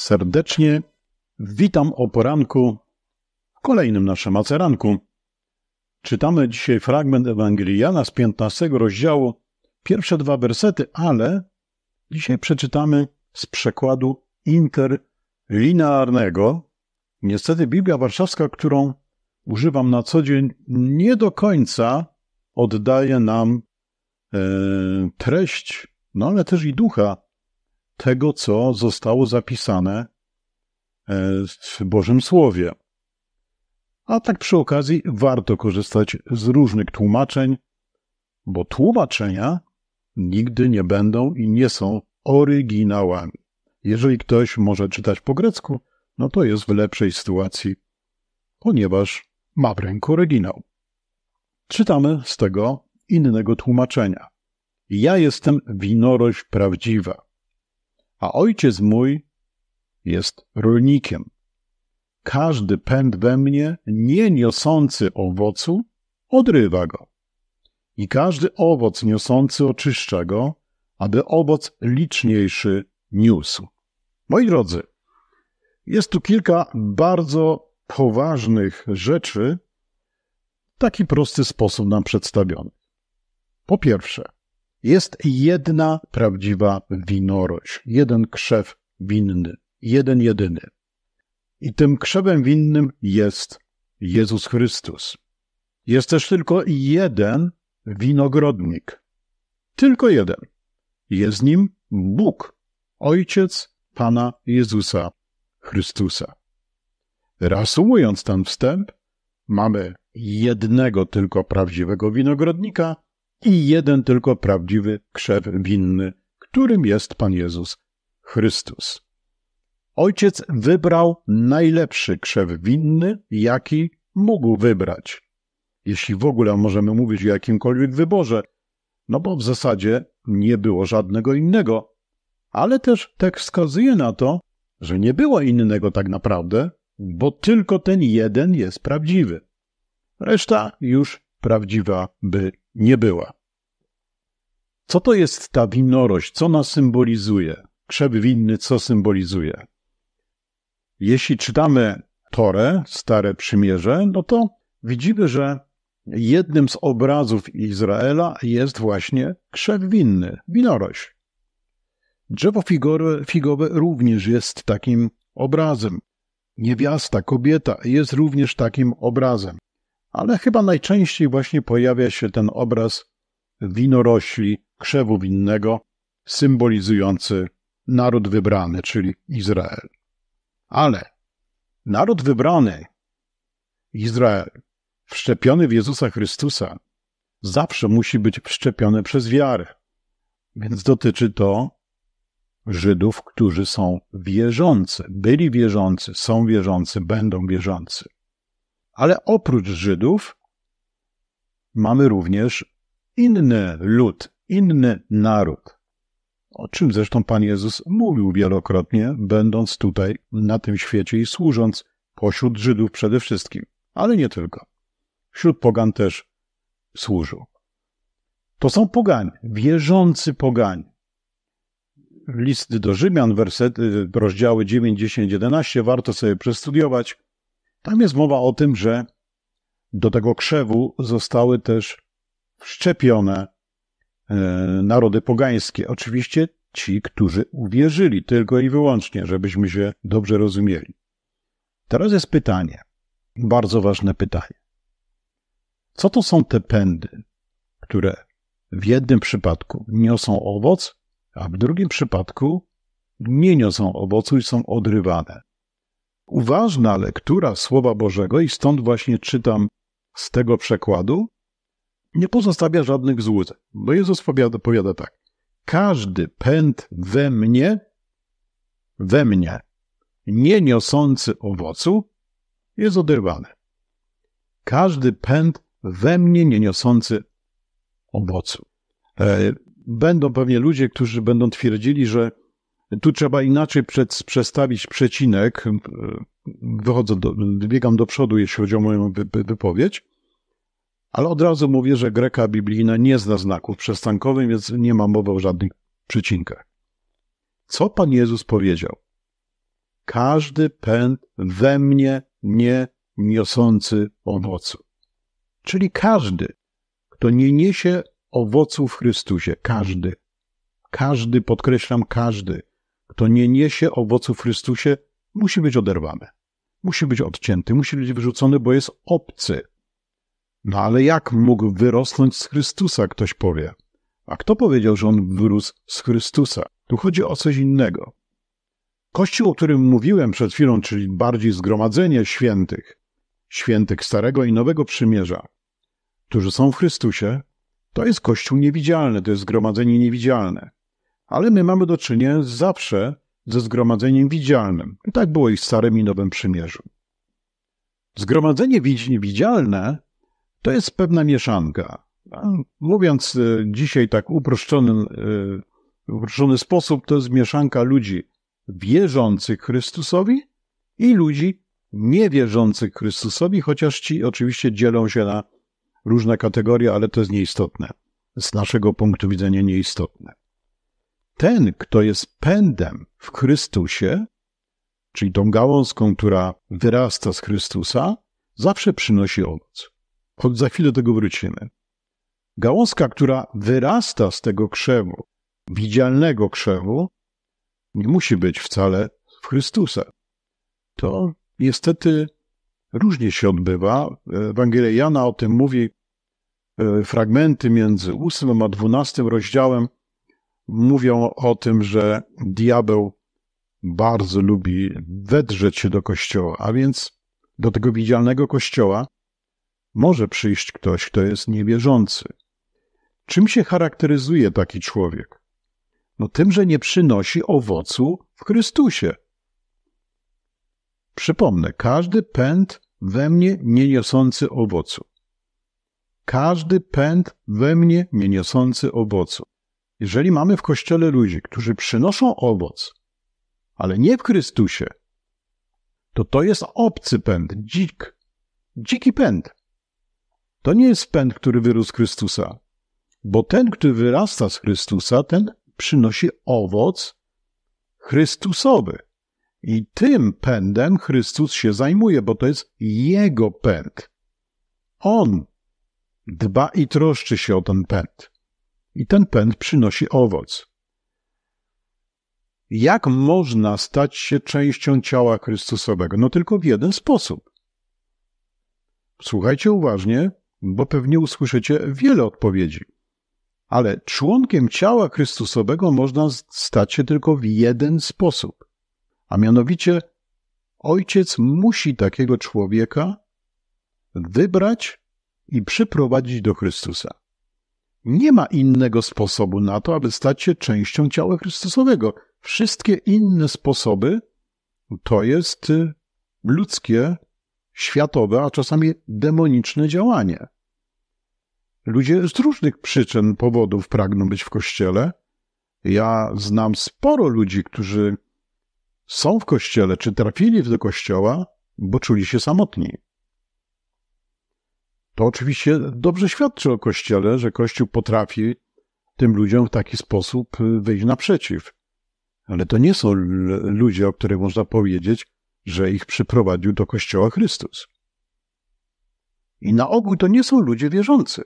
serdecznie. Witam o poranku w kolejnym naszym maceranku. Czytamy dzisiaj fragment Ewangelii Jana z 15 rozdziału, pierwsze dwa wersety, ale dzisiaj przeczytamy z przekładu interlinearnego. Niestety Biblia Warszawska, którą używam na co dzień, nie do końca oddaje nam e, treść, no ale też i ducha tego, co zostało zapisane e, w Bożym Słowie. A tak przy okazji warto korzystać z różnych tłumaczeń, bo tłumaczenia nigdy nie będą i nie są oryginałami. Jeżeli ktoś może czytać po grecku, no to jest w lepszej sytuacji, ponieważ ma w ręku oryginał. Czytamy z tego innego tłumaczenia. Ja jestem winorość prawdziwa a ojciec mój jest rolnikiem. Każdy pęd we mnie, nie niosący owocu, odrywa go. I każdy owoc niosący oczyszcza go, aby owoc liczniejszy niósł. Moi drodzy, jest tu kilka bardzo poważnych rzeczy, w taki prosty sposób nam przedstawionych. Po pierwsze, jest jedna prawdziwa winorość, jeden krzew winny, jeden jedyny. I tym krzewem winnym jest Jezus Chrystus. Jest też tylko jeden winogrodnik. Tylko jeden. Jest nim Bóg, Ojciec Pana Jezusa Chrystusa. Reasumując ten wstęp, mamy jednego tylko prawdziwego winogrodnika – i jeden tylko prawdziwy krzew winny, którym jest Pan Jezus Chrystus. Ojciec wybrał najlepszy krzew winny, jaki mógł wybrać. Jeśli w ogóle możemy mówić o jakimkolwiek wyborze, no bo w zasadzie nie było żadnego innego. Ale też tekst wskazuje na to, że nie było innego tak naprawdę, bo tylko ten jeden jest prawdziwy. Reszta już prawdziwa by nie była. Co to jest ta winorość? Co ona symbolizuje? Krzew winny co symbolizuje? Jeśli czytamy Torę, Stare Przymierze, no to widzimy, że jednym z obrazów Izraela jest właśnie krzew winny, winorość. Drzewo figowe, figowe również jest takim obrazem. Niewiasta, kobieta jest również takim obrazem ale chyba najczęściej właśnie pojawia się ten obraz winorośli, krzewu winnego, symbolizujący naród wybrany, czyli Izrael. Ale naród wybrany, Izrael, wszczepiony w Jezusa Chrystusa, zawsze musi być wszczepiony przez wiarę. Więc dotyczy to Żydów, którzy są wierzący, byli wierzący, są wierzący, będą wierzący. Ale oprócz Żydów mamy również inny lud, inny naród. O czym zresztą Pan Jezus mówił wielokrotnie, będąc tutaj na tym świecie i służąc pośród Żydów przede wszystkim, ale nie tylko. Wśród pogan też służył. To są poganie, wierzący poganie. Listy do Rzymian, wersety, rozdziały 9, 10, 11 warto sobie przestudiować. Tam jest mowa o tym, że do tego krzewu zostały też wszczepione e, narody pogańskie. Oczywiście ci, którzy uwierzyli tylko i wyłącznie, żebyśmy się dobrze rozumieli. Teraz jest pytanie, bardzo ważne pytanie. Co to są te pędy, które w jednym przypadku niosą owoc, a w drugim przypadku nie niosą owocu i są odrywane? uważna lektura Słowa Bożego, i stąd właśnie czytam z tego przekładu, nie pozostawia żadnych złudzeń, bo Jezus powiada, powiada tak: Każdy pęd we mnie, we mnie, nie niosący owocu, jest oderwany. Każdy pęd we mnie nie niosący owocu. E, będą pewnie ludzie, którzy będą twierdzili, że tu trzeba inaczej przed, przestawić przecinek. Wychodzę do, biegam do przodu, jeśli chodzi o moją wypowiedź. Ale od razu mówię, że greka biblijna nie zna znaków przestankowych, więc nie ma mowy o żadnych przecinkach. Co Pan Jezus powiedział? Każdy pęd we mnie nie niosący owocu. Czyli każdy, kto nie niesie owocu w Chrystusie, każdy, każdy, podkreślam, każdy, to nie niesie owocu w Chrystusie, musi być oderwane. Musi być odcięty, musi być wyrzucony, bo jest obcy. No ale jak mógł wyrosnąć z Chrystusa, ktoś powie. A kto powiedział, że on wyrósł z Chrystusa? Tu chodzi o coś innego. Kościół, o którym mówiłem przed chwilą, czyli bardziej zgromadzenie świętych, świętych Starego i Nowego Przymierza, którzy są w Chrystusie, to jest Kościół niewidzialny, to jest zgromadzenie niewidzialne ale my mamy do czynienia zawsze ze zgromadzeniem widzialnym. I tak było i w Starym i Nowym Przymierzu. Zgromadzenie widzialne to jest pewna mieszanka. Tak. No, mówiąc y, dzisiaj tak uproszczony, y, uproszczony sposób, to jest mieszanka ludzi wierzących Chrystusowi i ludzi niewierzących Chrystusowi, chociaż ci oczywiście dzielą się na różne kategorie, ale to jest nieistotne. Z naszego punktu widzenia nieistotne ten, kto jest pędem w Chrystusie, czyli tą gałązką, która wyrasta z Chrystusa, zawsze przynosi owoc. Choć za chwilę do tego wrócimy. Gałązka, która wyrasta z tego krzewu, widzialnego krzewu, nie musi być wcale w Chrystusa. To niestety różnie się odbywa. Ewangelia Jana o tym mówi, e, fragmenty między 8 a 12 rozdziałem mówią o tym, że diabeł bardzo lubi wedrzeć się do kościoła, a więc do tego widzialnego kościoła może przyjść ktoś, kto jest niewierzący. Czym się charakteryzuje taki człowiek? No tym, że nie przynosi owocu w Chrystusie. Przypomnę, każdy pęd we mnie nie niosący owocu. Każdy pęd we mnie nie niosący owocu. Jeżeli mamy w kościele ludzi, którzy przynoszą owoc, ale nie w Chrystusie, to to jest obcy pęd, dzik, dziki pęd. To nie jest pęd, który wyrósł z Chrystusa, bo ten, który wyrasta z Chrystusa, ten przynosi owoc Chrystusowy. I tym pędem Chrystus się zajmuje, bo to jest Jego pęd. On dba i troszczy się o ten pęd i ten pęd przynosi owoc. Jak można stać się częścią ciała Chrystusowego? No tylko w jeden sposób. Słuchajcie uważnie, bo pewnie usłyszycie wiele odpowiedzi. Ale członkiem ciała Chrystusowego można stać się tylko w jeden sposób. A mianowicie ojciec musi takiego człowieka wybrać i przyprowadzić do Chrystusa. Nie ma innego sposobu na to, aby stać się częścią ciała Chrystusowego. Wszystkie inne sposoby to jest y, ludzkie, światowe, a czasami demoniczne działanie. Ludzie z różnych przyczyn, powodów pragną być w kościele. Ja znam sporo ludzi, którzy są w kościele, czy trafili do kościoła, bo czuli się samotni. To oczywiście dobrze świadczy o Kościele, że Kościół potrafi tym ludziom w taki sposób y, wyjść naprzeciw. Ale to nie są ludzie, o których można powiedzieć, że ich przyprowadził do Kościoła Chrystus. I na ogół to nie są ludzie wierzący.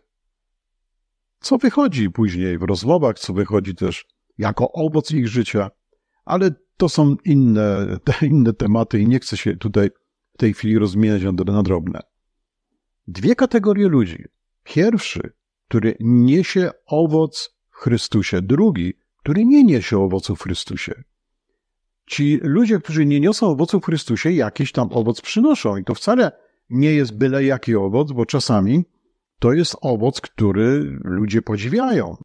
Co wychodzi później w rozmowach, co wychodzi też jako owoc ich życia, ale to są inne, te inne tematy i nie chcę się tutaj w tej chwili rozmieniać na drobne dwie kategorie ludzi. Pierwszy, który niesie owoc w Chrystusie, drugi, który nie niesie owocu w Chrystusie. Ci ludzie, którzy nie niosą owocu w Chrystusie, jakiś tam owoc przynoszą i to wcale nie jest byle jaki owoc, bo czasami to jest owoc, który ludzie podziwiają.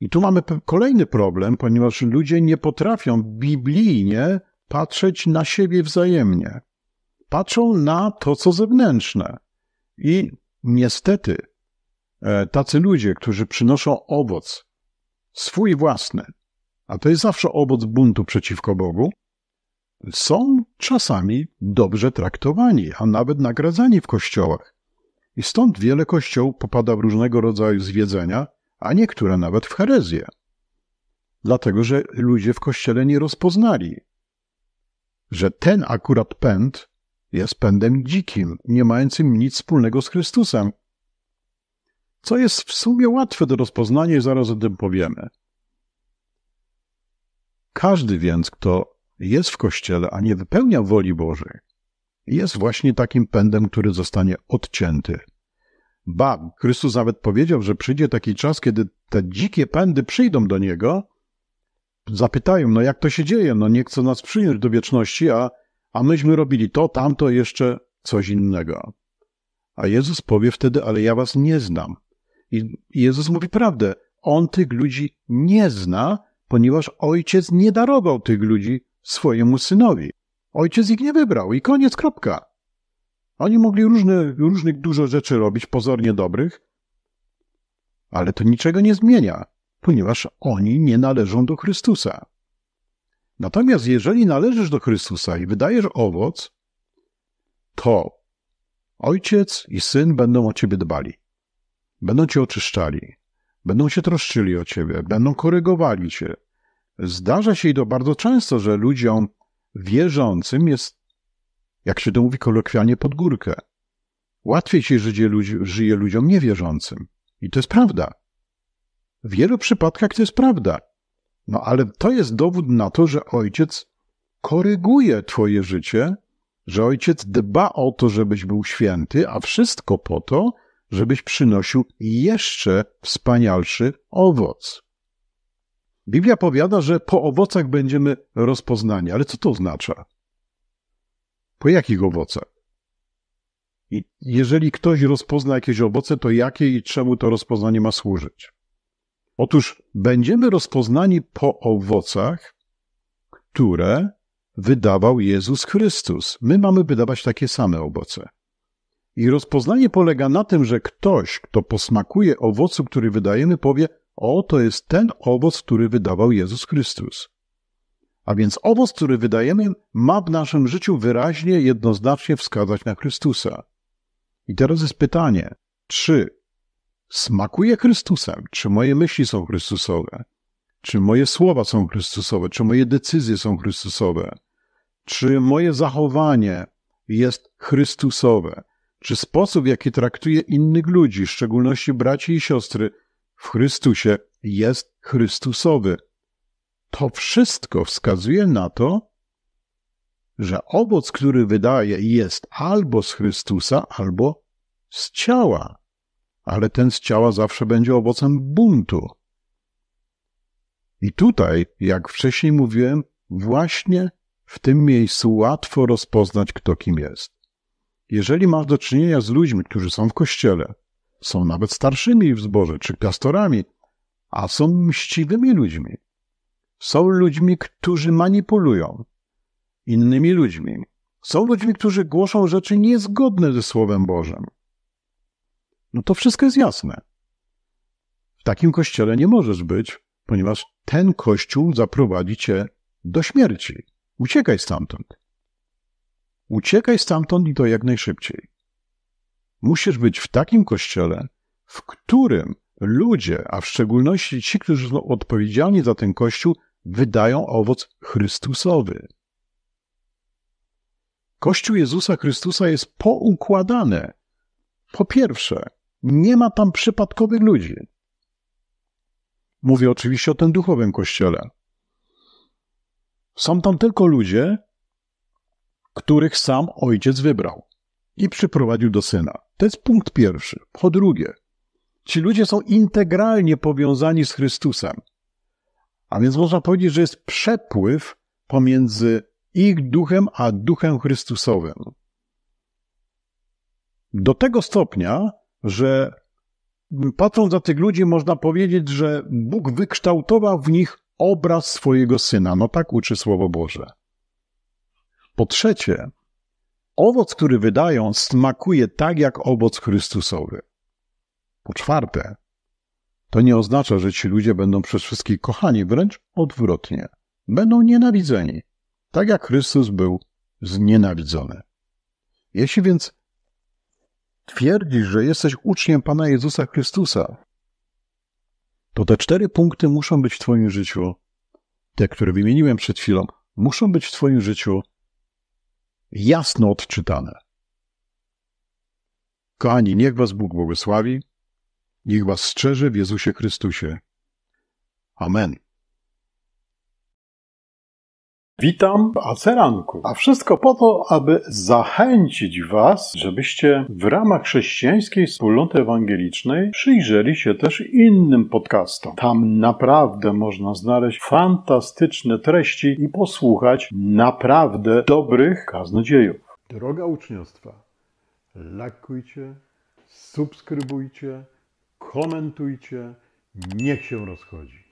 I tu mamy kolejny problem, ponieważ ludzie nie potrafią biblijnie patrzeć na siebie wzajemnie. Patrzą na to, co zewnętrzne. I niestety e, tacy ludzie, którzy przynoszą owoc swój własny, a to jest zawsze owoc buntu przeciwko Bogu, są czasami dobrze traktowani, a nawet nagradzani w kościołach. I stąd wiele kościołów popada w różnego rodzaju zwiedzenia, a niektóre nawet w herezję. Dlatego, że ludzie w kościele nie rozpoznali, że ten akurat pęd jest pędem dzikim, nie mającym nic wspólnego z Chrystusem. Co jest w sumie łatwe do rozpoznania i zaraz o tym powiemy. Każdy więc, kto jest w Kościele, a nie wypełnia woli Bożej, jest właśnie takim pędem, który zostanie odcięty. Ba, Chrystus nawet powiedział, że przyjdzie taki czas, kiedy te dzikie pędy przyjdą do Niego, zapytają, no jak to się dzieje, no nie chcą nas przyjąć do wieczności, a a myśmy robili to, tamto, jeszcze coś innego. A Jezus powie wtedy, ale ja was nie znam. I Jezus mówi prawdę. On tych ludzi nie zna, ponieważ ojciec nie darował tych ludzi swojemu synowi. Ojciec ich nie wybrał i koniec, kropka. Oni mogli różne, różnych dużo rzeczy robić, pozornie dobrych, ale to niczego nie zmienia, ponieważ oni nie należą do Chrystusa. Natomiast jeżeli należysz do Chrystusa i wydajesz owoc, to ojciec i syn będą o ciebie dbali. Będą cię oczyszczali, będą się troszczyli o ciebie, będą korygowali cię. Zdarza się i to bardzo często, że ludziom wierzącym jest, jak się to mówi kolokwialnie, pod górkę. Łatwiej się żyje, ludzi, żyje ludziom niewierzącym. I to jest prawda. W wielu przypadkach to jest prawda. No ale to jest dowód na to, że ojciec koryguje twoje życie, że ojciec dba o to, żebyś był święty, a wszystko po to, żebyś przynosił jeszcze wspanialszy owoc. Biblia powiada, że po owocach będziemy rozpoznani, ale co to oznacza? Po jakich owocach? I jeżeli ktoś rozpozna jakieś owoce, to jakie i czemu to rozpoznanie ma służyć? Otóż będziemy rozpoznani po owocach, które wydawał Jezus Chrystus. My mamy wydawać takie same owoce. I rozpoznanie polega na tym, że ktoś, kto posmakuje owocu, który wydajemy, powie: O, to jest ten owoc, który wydawał Jezus Chrystus. A więc owoc, który wydajemy, ma w naszym życiu wyraźnie, jednoznacznie wskazać na Chrystusa. I teraz jest pytanie: czy smakuje Chrystusem? Czy moje myśli są Chrystusowe? Czy moje słowa są Chrystusowe? Czy moje decyzje są Chrystusowe? Czy moje zachowanie jest Chrystusowe? Czy sposób, w jaki traktuję innych ludzi, w szczególności braci i siostry w Chrystusie, jest Chrystusowy? To wszystko wskazuje na to, że owoc, który wydaje, jest albo z Chrystusa, albo z ciała ale ten z ciała zawsze będzie owocem buntu. I tutaj, jak wcześniej mówiłem, właśnie w tym miejscu łatwo rozpoznać, kto kim jest. Jeżeli masz do czynienia z ludźmi, którzy są w kościele, są nawet starszymi w zborze czy piastorami, a są mściwymi ludźmi, są ludźmi, którzy manipulują innymi ludźmi, są ludźmi, którzy głoszą rzeczy niezgodne ze Słowem Bożym, no to wszystko jest jasne. W takim kościele nie możesz być, ponieważ ten kościół zaprowadzi cię do śmierci. Uciekaj stamtąd. Uciekaj stamtąd i to jak najszybciej. Musisz być w takim kościele, w którym ludzie, a w szczególności ci, którzy są odpowiedzialni za ten kościół, wydają owoc Chrystusowy. Kościół Jezusa Chrystusa jest poukładany. Po pierwsze, nie ma tam przypadkowych ludzi. Mówię oczywiście o tym duchowym kościele. Są tam tylko ludzie, których sam ojciec wybrał i przyprowadził do syna. To jest punkt pierwszy. Po drugie, ci ludzie są integralnie powiązani z Chrystusem. A więc można powiedzieć, że jest przepływ pomiędzy ich duchem a duchem Chrystusowym. Do tego stopnia, że patrząc na tych ludzi, można powiedzieć, że Bóg wykształtował w nich obraz swojego syna. No tak uczy Słowo Boże. Po trzecie, owoc, który wydają, smakuje tak jak owoc Chrystusowy. Po czwarte, to nie oznacza, że ci ludzie będą przez wszystkich kochani, wręcz odwrotnie. Będą nienawidzeni, tak jak Chrystus był znienawidzony. Jeśli więc Twierdzisz, że jesteś uczniem Pana Jezusa Chrystusa. To te cztery punkty muszą być w Twoim życiu. Te, które wymieniłem przed chwilą, muszą być w Twoim życiu jasno odczytane. Kochani, niech Was Bóg błogosławi, niech Was strzeże w Jezusie Chrystusie. Amen. Witam w Aceranku, a wszystko po to, aby zachęcić Was, żebyście w ramach chrześcijańskiej wspólnoty ewangelicznej przyjrzeli się też innym podcastom. Tam naprawdę można znaleźć fantastyczne treści i posłuchać naprawdę dobrych kaznodziejów. Droga uczniostwa, lajkujcie, subskrybujcie, komentujcie, niech się rozchodzi.